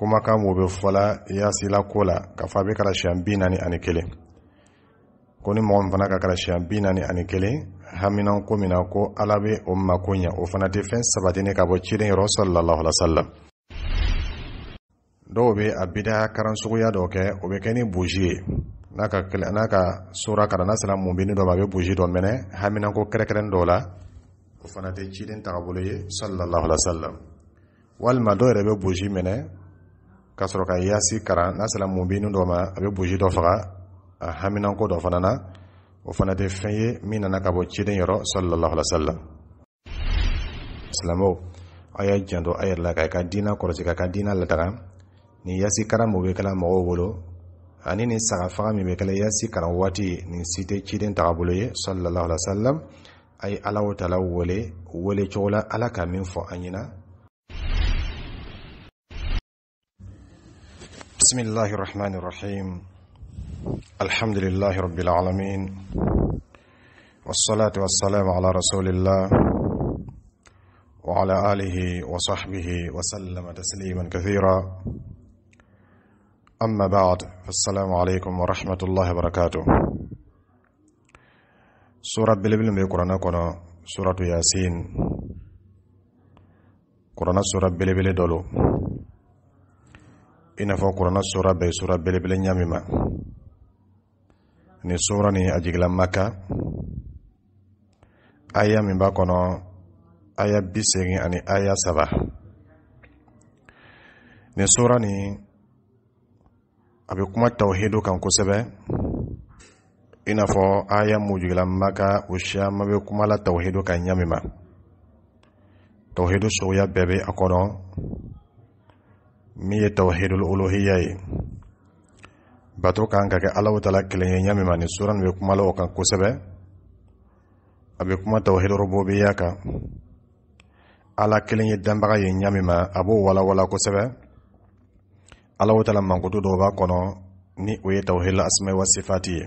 kumakan mu be fɔla yaasila ko la k'a fɔ a be kɛra siɲɛ bi naani ani kelen ko ni mɔgɔ min fana ka kɛra siɲɛ bi naani ani kelen haminan ko min na ko ala bɛ o mako ɲɛ o fana tɛ fɛn sabati ne ka bɔ ciden yɔrɔ sallallahu alaihi wasallam dɔw bɛ a bida karan dɔ kɛ o bɛ kɛ ni boji ye n'a ka n'a ka sora kara n'a sera mɔbili dɔ ma a bɛ boji dɔ mɛnɛ haminan ko kɛrɛnkɛrɛn la o fana tɛ ciden tagabolo ye sallallahu alaihi wasallam walima dɔw yɛrɛ bɛ boji minɛ ka sɔrɔ ka yaasi kalan n'a sera mubinu dɔ ma a bɛ burusi dɔ faga a haminanko dɔ fana na o fana tɛ fɛn ye min nana ka bɔ ciden yɔrɔ sallallahu alaihi wasallam silamɛw a y'a janto yɛrɛ la k'a ka diinɛ kɔlɔsi k'a ka diinɛ ladaga nin yaasi kalan mun bɛ kɛla mɔgɔw bolo ani nin saga faga min bɛ kɛla yasi kalan waati nin si tɛ ciden tagabolo ye sallallahu alaihi wasallam a ye ala o wele wele cogo la ala ka min fɔ an ɲɛna بسم الله الرحمن الرحيم الحمد لله رب العالمين والصلاة والسلام على رسول الله وعلى آله وصحبه وسلم تسليما كثيرا أما بعد فالسلام عليكم ورحمة الله وبركاته سورة بلبل كنا سورة ياسين قرآن سورة بلبل دولو i n'a fɔ kuranna sura bɛɛ ye sura belebele ɲa ma ni sura ni a jigila maka aya min b'a kɔnɔ aya bi ani aya saba ni sura ni a bɛ kuma tawhidu kan kosɛbɛ i n'a fɔ aya mu jigila maka o siyaman bɛ kuma la tawhidu kan ɲa ma tawhidu suguya bɛɛ bɛ a kɔnɔ min ye tawhidul uluhiya ye bato kan ka kɛ alaw tala kelen ye ɲa min ma ni sura nin bɛ kuma la o kan kosɛbɛ a bɛ kuma tawhid rububiya kan ala kelen ye danbaga ye ɲa min ma a b'o walawala kosɛbɛ alaw tala mankutu dɔw b'a kɔnɔ ni o ye tawhid asma wa sifati ye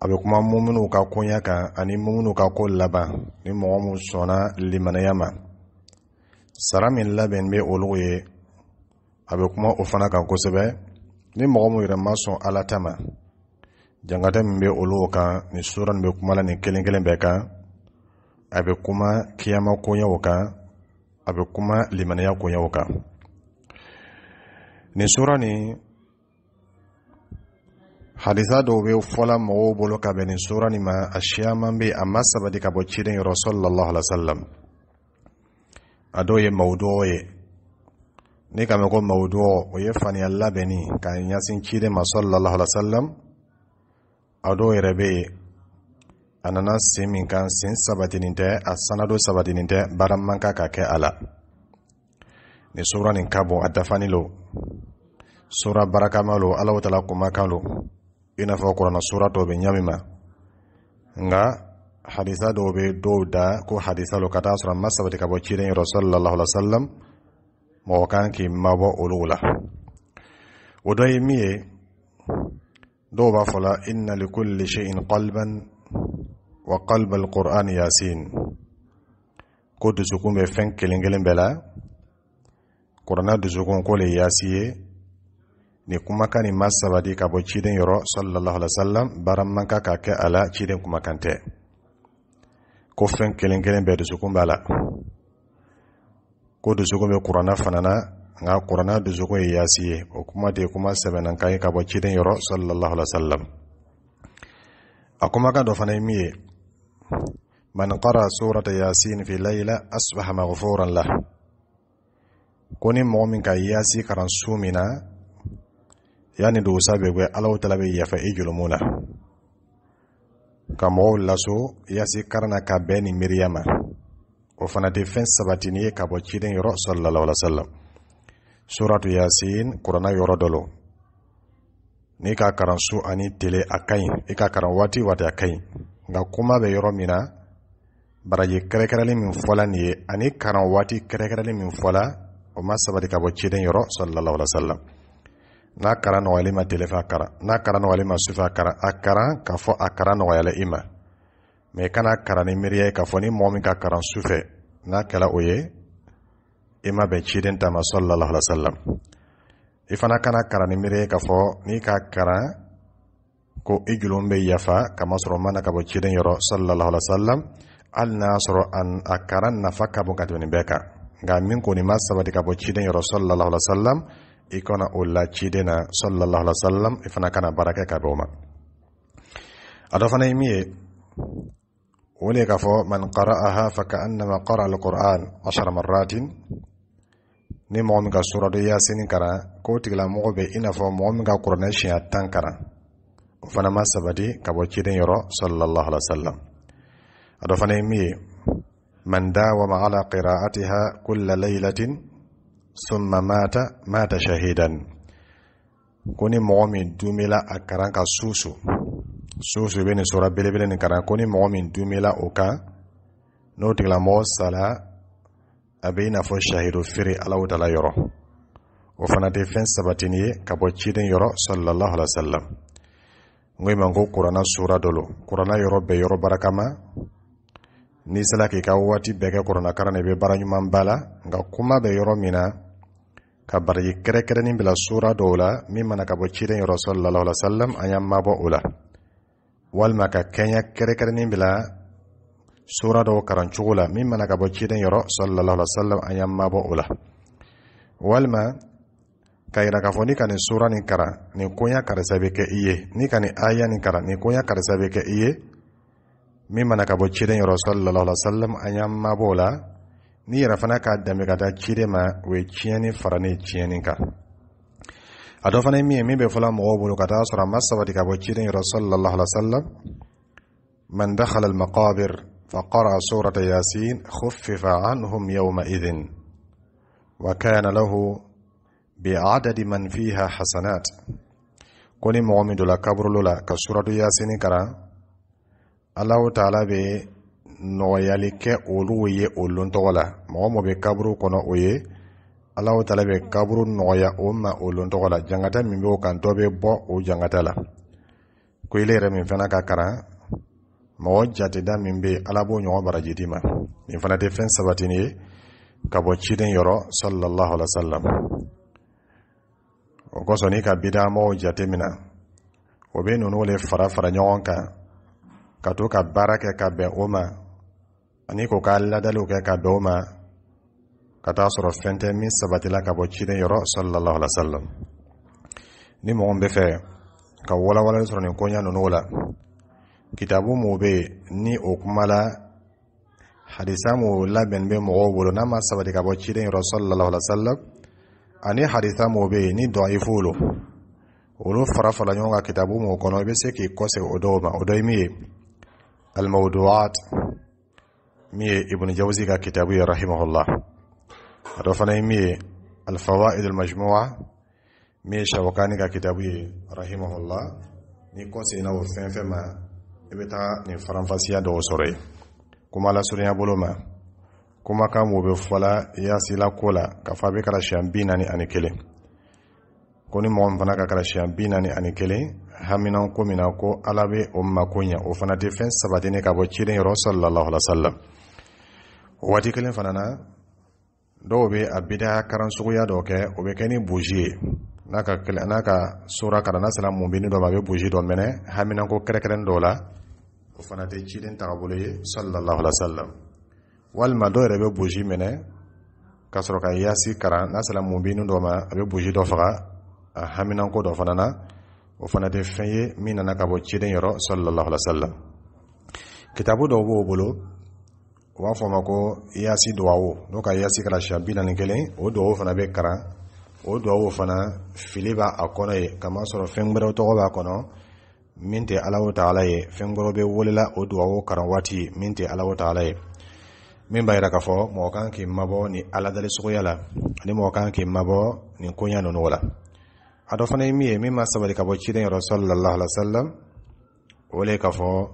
a bɛ kuma muminw ka koɲa kan ani muminw ka ko laban ni mɔgɔ min sɔnna limanaya ma sara min labɛn be olu ye a bɛ kuma o fana kan kosɛbɛ ni mɔgɔ mu yɛrɛ masɔn sɔn ala ta ma jankata min be olu kan nin sura nin bɛ kumala la nin kelen kelen bɛɛ kan a bɛ kuma kiyama koɲɛw kan a bɛ kuma limaniya koɲɛw kan nin sura nin hadisa dɔw be fɔla mɔgɔw bolo ka bɛn nin sura ni ma a siyaman bɛ a ma sabati ka bɔ ciden yɔrɔ sɔlɔlɔhu alayhi wa sallam a dɔw ye mawudɔɔ ye ni k'a mɛn ko mawudɔɔ o ye faniya labɛnni k'a ɲɛsin ciden ma sallallahu alaihi wasallam a dɔw yɛrɛ bɛ yen a nana sen min kan sen sabatinin tɛ a sanadon sabatinin tɛ baara man kan ka kɛ a la nin sura nin ka bon a dafani lo sura barakama lo alahu taala kumakan lo i n'a fɔ kuranna sura dɔ bɛ ɲa nga ma nka hadisa dɔw bɛ dɔw da ko hadisa lo ka taa sɔrɔ a ma sabati ka bɔ ciden yɔrɔ sallallahu alaihi wasallam mɔgɔ kan k'i mabɔ olu la o dɔ ye min ye dɔw b'a fɔ inna li shay'in qalban wa qalb alquran yasin ko dusukun bɛ fɛn kelen kelen bɛɛ la kuranna dusukun ko le yasi ye nin kumakan nin ma sabati ka bɔ ciden yɔrɔ sallallahu alaihi wasallam baara man kan ka kɛ a la ciden kumakan tɛ ko fɛn kelen kelen bɛɛ dusukun b'a la ko dusukun bɛ kuranna fana na nka kuranna dusukun ye yaasi ye o kuma de kuma sɛbɛnna ka ye ka bɔ ciden yɔrɔ sallallahu alaihi wa sallam a kumakan dɔ fana ye min ye man qara surata yasin fi layla asbaha maghfuran lah ko ni mɔgɔ min ka yaasi karan su min na yani dugusa bɛ gwɛ alaw tala bɛ yafa i julumu na ka mɔgɔw laso yasi karana ka bɛɛ ni miiriya ma o fana tɛ fɛn sabatini ye ka bɔ ciden yɔrɔ sallallahu alaihi wasallam suratu yasin kurana yɔrɔ dɔ lo n'i ka karan su ani tele a ka ɲi i ka karan waati waati a ka ɲi nka kuma bɛ yɔrɔ min na baraji kɛrɛkɛrɛli min fɔla nin ye ani karan waati kɛrɛkɛrɛli min fɔla o ma sabati ka bɔ ciden yɔrɔ sallallahu alaihi wasallam n'a kara nɔgɔyali ma telefa a kara n'a kara nɔgɔyali ma sufɛ a kara a kara k'a fɔ a kara nɔgɔyala i ma mɛ i kana kara ni miiriya ye k'a fɔ ni mɔgɔ min ka karan sufɛ n'a kɛra o ye i ma bɛn ciden ta ma sallallahu alaihi i fana kana kara ni miiriya ye k'a fɔ n'i ka karan ko i jolon bɛ yafa kamasɔrɔ mana ka bɔ ciden yɔrɔ sallallahu alaihi hali n'a y'a sɔrɔ a karan nafa ka bon ka tɛmɛ nin bɛɛ kan nka min kɔni ma sabati ka bɔ ciden yɔrɔ sallallahu alaihi ikona kana o na sallallahu alaihi wasallam ifana kana baraka ka boma adofana ma a dɔ man qara'aha fa ka annama qara alquran ashara marratin ni mom ga sura do yasin kara k'o tigla mo be ina fo mom ga qur'an shi siɲɛ kara kalan o ka bo ciden yoro sallallahu alaihi wasallam adofana dɔ من داوم على قراءتها كل ليله summa mata mata shahidan ko ni mɔgɔ min dumela a karan ka susu susu i bɛ nin belebele nin karan ko ni mɔgɔ min dumela o kan n'o tigilamɔgɔ sala a bɛ i n'a fɔ shahidu feere alaw dala yɔrɔ o fana tɛ fɛn sabatini ye ka bɔ ciden yɔrɔ sallallahu alaihi wa n ko i ma ko kuranna sura dɔ lo kuranna yɔrɔ bɛɛ yɔrɔ barakama n'i sera k'i ka waati bɛɛ kɛ kuranna kalan na i baara ɲuman ba la nka kuma bɛ yɔrɔ min na ka baraji kɛrɛnkɛrɛnnin bila sura dɔw la min mana ka bɔ ciden yɔrɔ sallallahu alaihi wasallam an y'an mabɔ o la walima ka kɛɲɛ kɛrɛnkɛrɛnnin bila sura dɔw karancogo la min mana ka bɔ ciden yɔrɔ sallallahu alaihi wasallam an y'an mabɔ o la walima ka yira k'a fɔ ni ka nin sura nin kalan nin koɲa karisa bɛ kɛ i ye ni ka nin aya nin kalan nin koɲa karisa bɛ kɛ i ye min mana ka bɔ ciden yɔrɔ sallallahu alaihi wasallam an y'an mabɔ o la n'i yɛrɛ fana k'a dɛmɛ ka taa cire ma o ye tiɲɛni fara ne tiɲɛni kan a dɔ fana ye min ye min bɛ fɔla mɔgɔw bolo ka taa sɔrɔ a ma sabati ka bɔ ciden yɔrɔ sallallahu alaihi wasallam man dakhala al maqabir idhin wa kana lahu bi adadi man fiha hasanat من فيها حسنات كوني مؤمن دولا كبر لولا كسورة ياسين كرا الله ta'ala بي nɔgɔyali kɛ olu ye o lontɔgɔ la mɔgɔ mɔgɔ bɛ kaburu kɔnɔ o ye alahu taala bɛ kaburu nɔgɔya o ma o lontɔgɔ la jangata min o kan dɔ bɛ bɔ o jangata la ko ile yɛrɛ min fana ka karan mɔgɔ jateda min bɛ ala b'o ɲɔgɔn baraji di ma nin fana tɛ fɛn sabatini ye ka bɔ ciden yɔrɔ sallallahu alaihi wasallam o kosɔn n'i ka bida mɔgɔw jate mina na o bɛ ninnu le fara fara ɲɔgɔn kan ka to ka baara kɛ ka bɛn o ma ani ko ka ladaliw kɛ ka dɔw ma ka taa sɔrɔ fɛn tɛ min sabatila ka bɔ ciden yɔrɔ sallallahu alaihi wasallam ni mɔgɔ bɛ fɛ ka walawalali sɔrɔ nin koɲa ninnu la kitabu mun bɛ ni o kuma hadisa mun labɛn bɛ mɔgɔw bolo n'a ma sabati ka bɔ ciden yɔrɔ sallallahu alaihi wasallam ani hadisa mun bɛ ni dɔ'ifu lo olu fara fara ɲɔgɔn kan kitabu mun kɔnɔ i bɛ se k'i kɔsegin o dɔw ma o dɔ ye min ye al min ye ibnu jawzi ka kitabu ye rahimahullah a dɔ fana ye min ye alfawaid shawkani ka kitabu ye rahimahullah ni kɔnsegina o fɛn fɛn ma i bɛ taga nin faranfasiya dɔw sɔrɔ ye kuma kuma kan mun bɛ fɔla yasila ko la k'a fɔ a bɛ kɛra siyɛn bi naani ani fana ka ko ko ka o waati kelen fana na dɔw bɛ a bidaya karan suguya dɔ kɛ o bɛ kɛ ni boji ye n'a ka n'a ka sora kalan n'a sera munbini dɔ ma a bɛ boji dɔ mɛnɛ haminanko kɛrɛnkɛrɛn dɔw la o fana tɛ ciden tagabolo ye sallallahu alaihi wa sallam walima dɔw yɛrɛ bɛ boji minɛ ka sɔrɔ ka yaasi karan n'a sera munbini dɔ ma a bɛ boji dɔ faga a haminanko dɔ fana na o fana tɛ fɛn ye min nana ka bɔ ciden yɔrɔ sallallahu alaihi wa sallam kitabu dɔw b'o bolo u b'a fɔ ma ko yaasi e duwawu n'o ka yaasi e kɛra siya bi naani kelen o duwawu fana bɛ karan o duwawu fana fili b'a a kɔnɔ ye kamasɔrɔ fɛn wɛrɛw tɔgɔ b'a kɔnɔ min tɛ alaw ta ala ye fɛn wɛrɛw bɛ welela o duwawu karan waati min tɛ alaw ta ala ye min b'a yira k'a fɔ mɔgɔ kan k'i mabɔ nin aladali suguya la ani mɔgɔ kan k'i mabɔ nin koɲa ninnu la a dɔ fana ye min ye min ma sabali ka bɔ ciden yɔrɔ sɔli la lahala salam o le k'a fɔ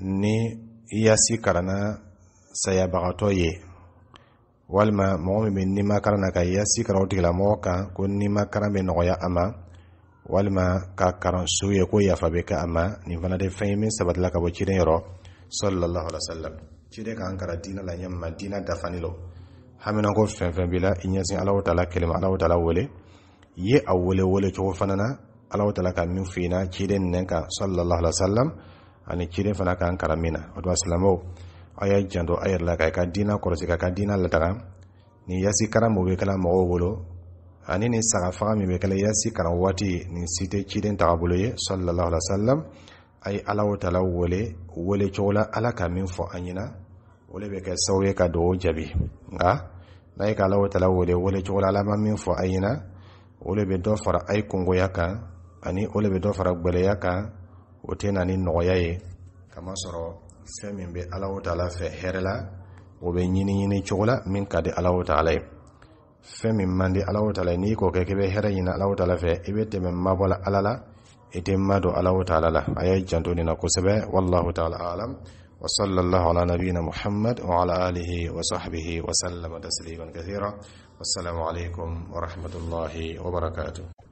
ni i y'a si kalanna sayabagatɔ ye walima mɔgɔ min bɛ nima na ka i y'a si kalan o tigilamɔgɔ kan ko nima kalan nɔgɔya a ma walima ka kalan so ye ko yafa bɛ kɛ a ma nin fana de fɛn ye min sabatila ka bɔ ciden yɔrɔ sallallahu alaihi wasallam ciden k'an kara diinɛ la ɲɛ ma dafani lo haminanko fɛn fɛn b'i i ɲɛsin alaw ta la kɛlɛ ma wele ye a wele wele cogo fana na alaw ta ka min f'i ciden nɛn kan sallallahu alaihi wasallam ani ciden fana k'an kara min na o don a y'a janto a yɛrɛ la k'a ka diinɛ kɔlɔsi k'a ka diinɛ lataga ni yasi kalan mun bɛ kɛla mɔgɔw bolo ani nin saga faga min bɛ kɛla yasi kalan waati nin si tɛ ciden tagabolo ye sallallahu alaihi wasallam a ye ala o wele wele cogo la ala ka min fɔ an ɲɛna o de bɛ kɛ sababu ye ka dugawu jaabi nka n'a ye ka ala o wele wele cogo la ala ma min fɔ an ɲɛna o de bɛ dɔ fara a ye kungoya kan ani o de bɛ dɔ fara gbɛlɛya kan o tɛ na ni nɔgɔya ye kamasɔrɔ fɛn min bɛ alaw taala fɛ hɛrɛ la o bɛ ɲini ɲini cogo la min ka di alaw taala ye fɛn min man di alaw taala ye n'i k'o kɛ k'i bɛ hɛrɛ ɲini alaw taala fɛ i bɛ tɛmɛ mabɔ la ala la i tɛ ma don alaw taala la a y'a janto nin na kosɛbɛ walahu taala alam وصلى الله على نبينا محمد وعلى آله وصحبه وسلم تسليما كثيرا والسلام عليكم ورحمة الله وبركاته